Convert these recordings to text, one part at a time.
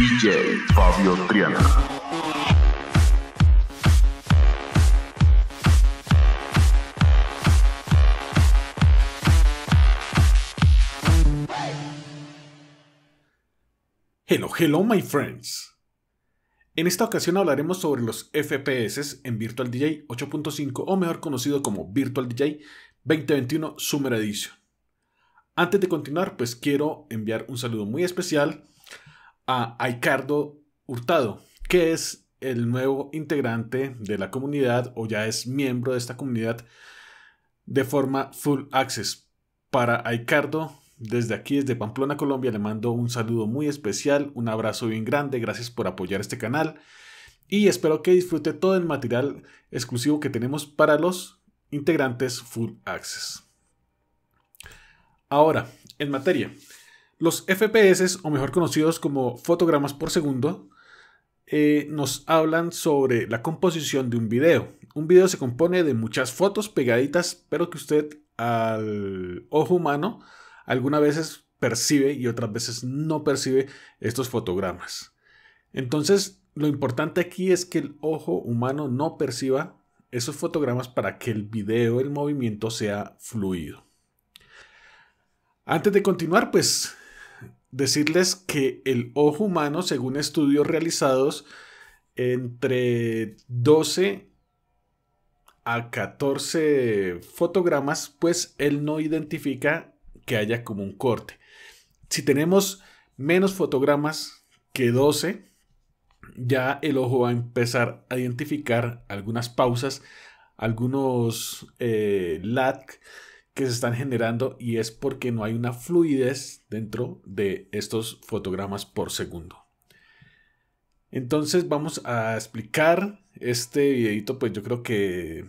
DJ Fabio Triana. Hello, hello my friends. En esta ocasión hablaremos sobre los FPS en Virtual DJ 8.5 o mejor conocido como Virtual DJ 2021 Summer Edition. Antes de continuar, pues quiero enviar un saludo muy especial a Aicardo Hurtado, que es el nuevo integrante de la comunidad o ya es miembro de esta comunidad de forma full access. Para Aicardo, desde aquí, desde Pamplona, Colombia, le mando un saludo muy especial, un abrazo bien grande, gracias por apoyar este canal y espero que disfrute todo el material exclusivo que tenemos para los integrantes full access. Ahora, en materia, los FPS, o mejor conocidos como fotogramas por segundo, eh, nos hablan sobre la composición de un video. Un video se compone de muchas fotos pegaditas, pero que usted al ojo humano algunas veces percibe y otras veces no percibe estos fotogramas. Entonces, lo importante aquí es que el ojo humano no perciba esos fotogramas para que el video, el movimiento sea fluido. Antes de continuar, pues decirles que el ojo humano, según estudios realizados entre 12 a 14 fotogramas, pues él no identifica que haya como un corte. Si tenemos menos fotogramas que 12, ya el ojo va a empezar a identificar algunas pausas, algunos eh, que se están generando y es porque no hay una fluidez dentro de estos fotogramas por segundo. Entonces vamos a explicar este videito, pues yo creo que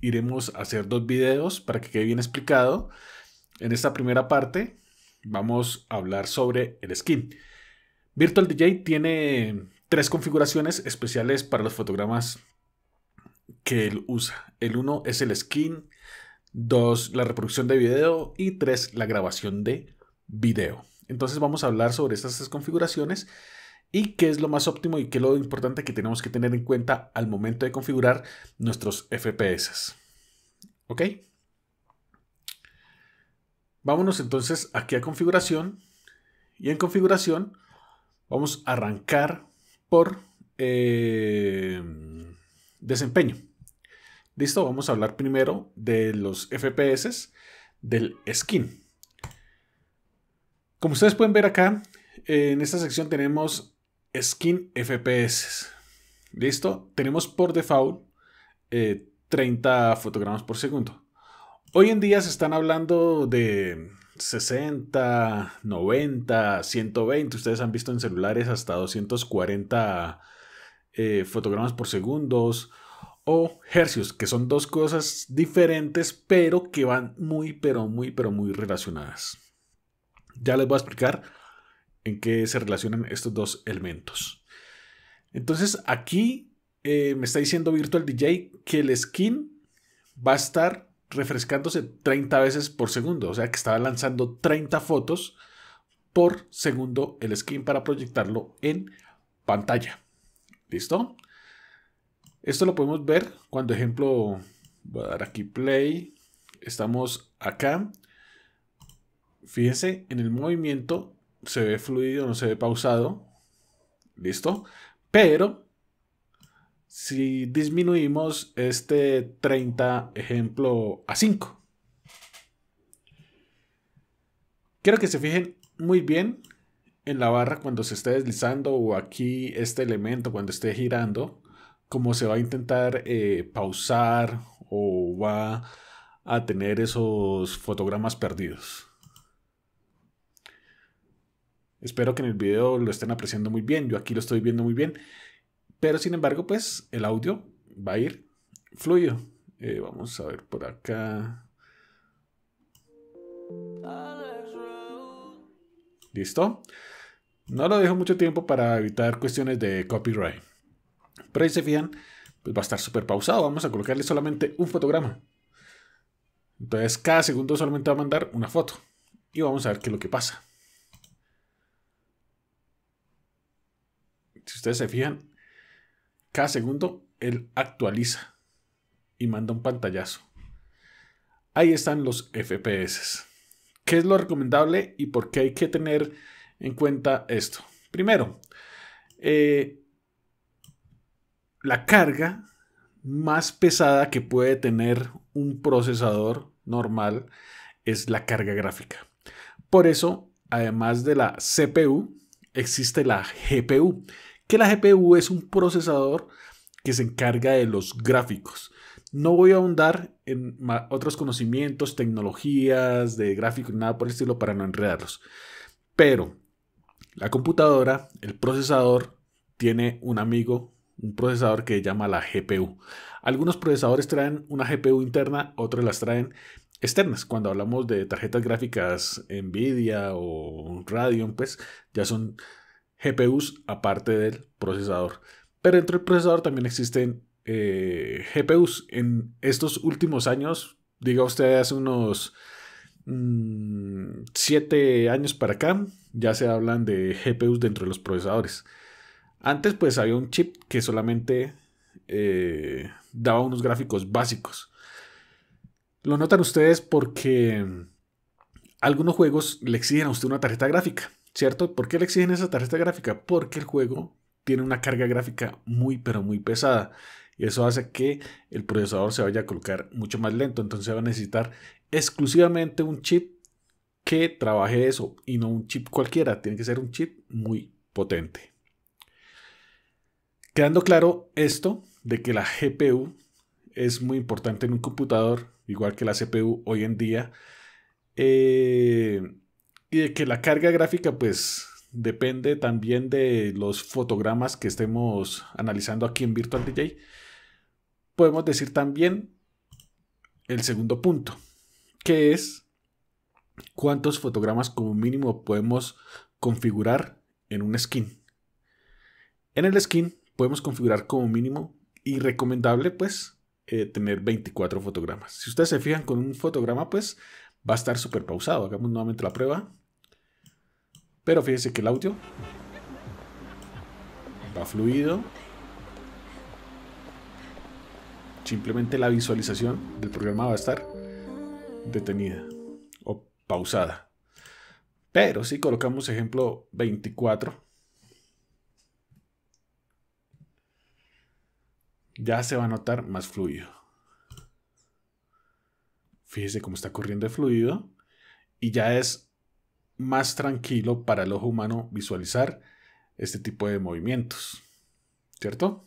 iremos a hacer dos videos para que quede bien explicado. En esta primera parte vamos a hablar sobre el skin. Virtual DJ tiene tres configuraciones especiales para los fotogramas que él usa. El uno es el skin 2 la reproducción de video y 3 la grabación de video. Entonces vamos a hablar sobre estas configuraciones y qué es lo más óptimo y qué es lo importante que tenemos que tener en cuenta al momento de configurar nuestros FPS. ¿Ok? Vámonos entonces aquí a configuración y en configuración vamos a arrancar por eh, desempeño. Listo, vamos a hablar primero de los FPS del skin. Como ustedes pueden ver acá, en esta sección tenemos skin FPS. Listo, tenemos por default 30 eh, fotogramas por segundo. Hoy en día se están hablando de 60, 90, 120. Ustedes han visto en celulares hasta 240 eh, fotogramas por segundo o hercios, que son dos cosas diferentes, pero que van muy, pero muy, pero muy relacionadas. Ya les voy a explicar en qué se relacionan estos dos elementos. Entonces aquí eh, me está diciendo Virtual DJ que el skin va a estar refrescándose 30 veces por segundo, o sea que estaba lanzando 30 fotos por segundo el skin para proyectarlo en pantalla. ¿Listo? Esto lo podemos ver cuando, ejemplo, voy a dar aquí play. Estamos acá. Fíjense, en el movimiento se ve fluido, no se ve pausado. ¿Listo? Pero si disminuimos este 30 ejemplo a 5. Quiero que se fijen muy bien en la barra cuando se esté deslizando o aquí este elemento cuando esté girando como se va a intentar eh, pausar o va a tener esos fotogramas perdidos. Espero que en el video lo estén apreciando muy bien, yo aquí lo estoy viendo muy bien, pero sin embargo pues el audio va a ir fluido. Eh, vamos a ver por acá. ¿Listo? No lo dejo mucho tiempo para evitar cuestiones de copyright. Pero ahí se fijan, pues va a estar súper pausado. Vamos a colocarle solamente un fotograma. Entonces cada segundo solamente va a mandar una foto. Y vamos a ver qué es lo que pasa. Si ustedes se fijan, cada segundo él actualiza y manda un pantallazo. Ahí están los FPS. ¿Qué es lo recomendable y por qué hay que tener en cuenta esto? Primero, eh, la carga más pesada que puede tener un procesador normal es la carga gráfica. Por eso, además de la CPU, existe la GPU, que la GPU es un procesador que se encarga de los gráficos. No voy a ahondar en otros conocimientos, tecnologías de gráfico y nada por el estilo para no enredarlos. Pero la computadora, el procesador, tiene un amigo un procesador que llama la GPU. Algunos procesadores traen una GPU interna, otros las traen externas. Cuando hablamos de tarjetas gráficas Nvidia o Radeon, pues ya son GPUs aparte del procesador. Pero dentro del procesador también existen eh, GPUs. En estos últimos años, diga usted hace unos 7 mm, años para acá, ya se hablan de GPUs dentro de los procesadores. Antes pues había un chip que solamente eh, daba unos gráficos básicos. Lo notan ustedes porque algunos juegos le exigen a usted una tarjeta gráfica, ¿cierto? ¿Por qué le exigen esa tarjeta gráfica? Porque el juego tiene una carga gráfica muy pero muy pesada y eso hace que el procesador se vaya a colocar mucho más lento, entonces va a necesitar exclusivamente un chip que trabaje eso y no un chip cualquiera, tiene que ser un chip muy potente. Quedando claro esto de que la GPU es muy importante en un computador, igual que la CPU hoy en día, eh, y de que la carga gráfica pues depende también de los fotogramas que estemos analizando aquí en Virtual DJ, podemos decir también el segundo punto, que es cuántos fotogramas como mínimo podemos configurar en un skin. En el skin podemos configurar como mínimo y recomendable pues eh, tener 24 fotogramas. Si ustedes se fijan con un fotograma pues va a estar súper pausado. Hagamos nuevamente la prueba. Pero fíjense que el audio va fluido. Simplemente la visualización del programa va a estar detenida o pausada. Pero si colocamos ejemplo 24 ya se va a notar más fluido. Fíjese cómo está corriendo el fluido y ya es más tranquilo para el ojo humano visualizar este tipo de movimientos. ¿Cierto?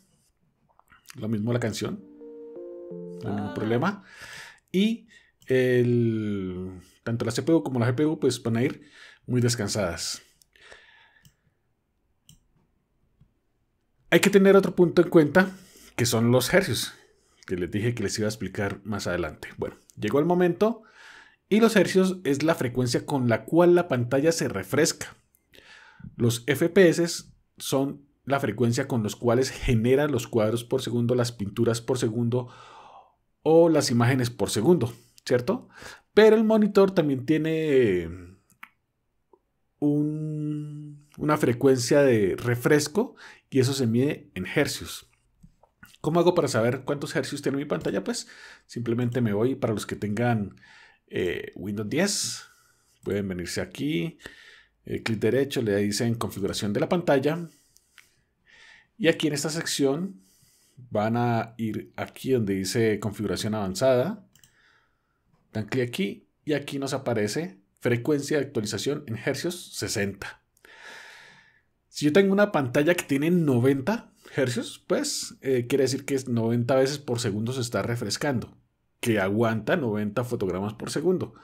Lo mismo la canción. No hay ningún problema. Y tanto la CPU como la GPU pues van a ir muy descansadas. Hay que tener otro punto en cuenta que son los hercios, que les dije que les iba a explicar más adelante. Bueno, llegó el momento y los hercios es la frecuencia con la cual la pantalla se refresca. Los FPS son la frecuencia con los cuales genera los cuadros por segundo, las pinturas por segundo o las imágenes por segundo, ¿cierto? Pero el monitor también tiene eh, una frecuencia de refresco y eso se mide en hercios. ¿Cómo hago para saber cuántos hercios tiene mi pantalla? Pues simplemente me voy para los que tengan eh, Windows 10. Pueden venirse aquí, eh, clic derecho, le dicen configuración de la pantalla. Y aquí en esta sección van a ir aquí donde dice configuración avanzada. Dan clic aquí y aquí nos aparece frecuencia de actualización en hercios 60. Si yo tengo una pantalla que tiene 90, hercios, pues eh, quiere decir que es 90 veces por segundo se está refrescando, que aguanta 90 fotogramas por segundo.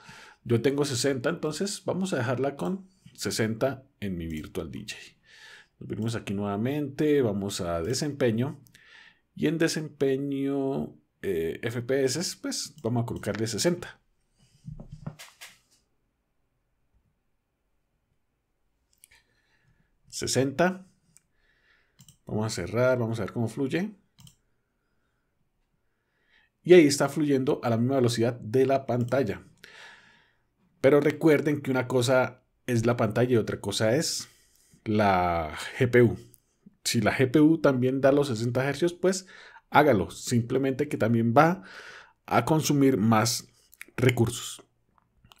Yo tengo 60, entonces vamos a dejarla con 60 en mi Virtual DJ. Nos vemos aquí nuevamente, vamos a desempeño y en desempeño eh, FPS, pues vamos a colocarle 60. ¿60? Vamos a cerrar, vamos a ver cómo fluye. Y ahí está fluyendo a la misma velocidad de la pantalla. Pero recuerden que una cosa es la pantalla y otra cosa es la GPU. Si la GPU también da los 60 Hz, pues hágalo. Simplemente que también va a consumir más recursos.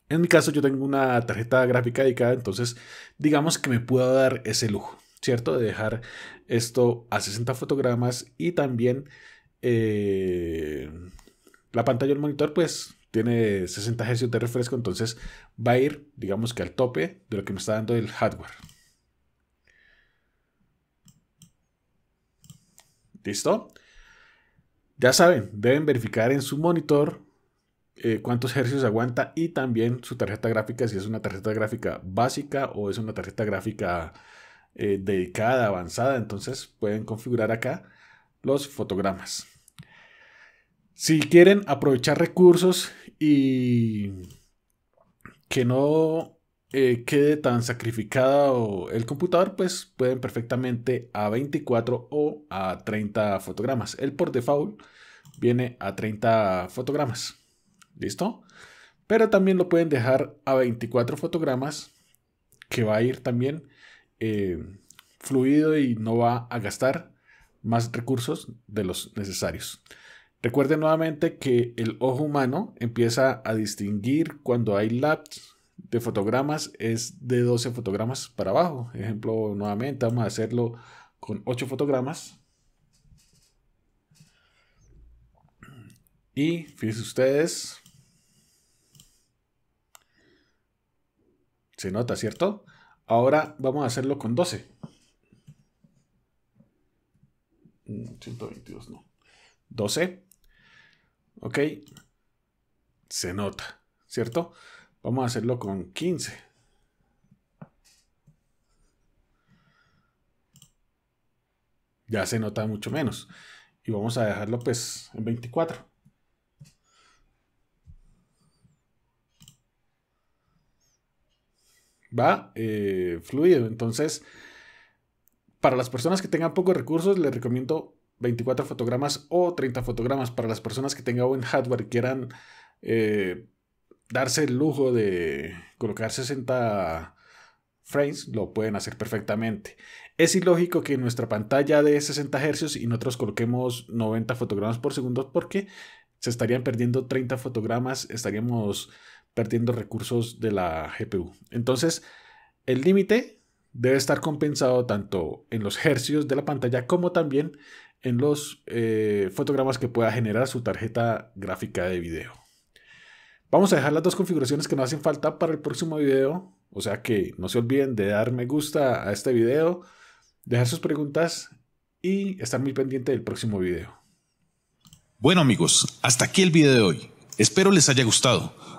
En mi caso yo tengo una tarjeta gráfica dedicada, entonces digamos que me puedo dar ese lujo, ¿cierto? De dejar esto a 60 fotogramas y también eh, la pantalla del monitor pues tiene 60 Hz de refresco, entonces va a ir digamos que al tope de lo que me está dando el hardware. ¿Listo? Ya saben, deben verificar en su monitor eh, cuántos Hz aguanta y también su tarjeta gráfica, si es una tarjeta gráfica básica o es una tarjeta gráfica eh, dedicada, avanzada, entonces pueden configurar acá los fotogramas. Si quieren aprovechar recursos y que no eh, quede tan sacrificado el computador, pues pueden perfectamente a 24 o a 30 fotogramas. El por default viene a 30 fotogramas. ¿Listo? Pero también lo pueden dejar a 24 fotogramas, que va a ir también eh, fluido y no va a gastar más recursos de los necesarios. Recuerden nuevamente que el ojo humano empieza a distinguir cuando hay laps de fotogramas, es de 12 fotogramas para abajo. Ejemplo, nuevamente vamos a hacerlo con 8 fotogramas. Y fíjense ustedes, se nota, ¿cierto? Ahora vamos a hacerlo con 12. 122, no. 12. Ok. Se nota, ¿cierto? Vamos a hacerlo con 15. Ya se nota mucho menos. Y vamos a dejarlo pues en 24. va eh, fluido. Entonces, para las personas que tengan pocos recursos, les recomiendo 24 fotogramas o 30 fotogramas. Para las personas que tengan buen hardware y quieran eh, darse el lujo de colocar 60 frames, lo pueden hacer perfectamente. Es ilógico que nuestra pantalla de 60 Hz y nosotros coloquemos 90 fotogramas por segundo porque se estarían perdiendo 30 fotogramas, estaríamos perdiendo recursos de la GPU. Entonces, el límite debe estar compensado tanto en los hercios de la pantalla como también en los eh, fotogramas que pueda generar su tarjeta gráfica de video. Vamos a dejar las dos configuraciones que nos hacen falta para el próximo video, o sea que no se olviden de dar me gusta a este video, dejar sus preguntas y estar muy pendiente del próximo video. Bueno amigos, hasta aquí el video de hoy. Espero les haya gustado.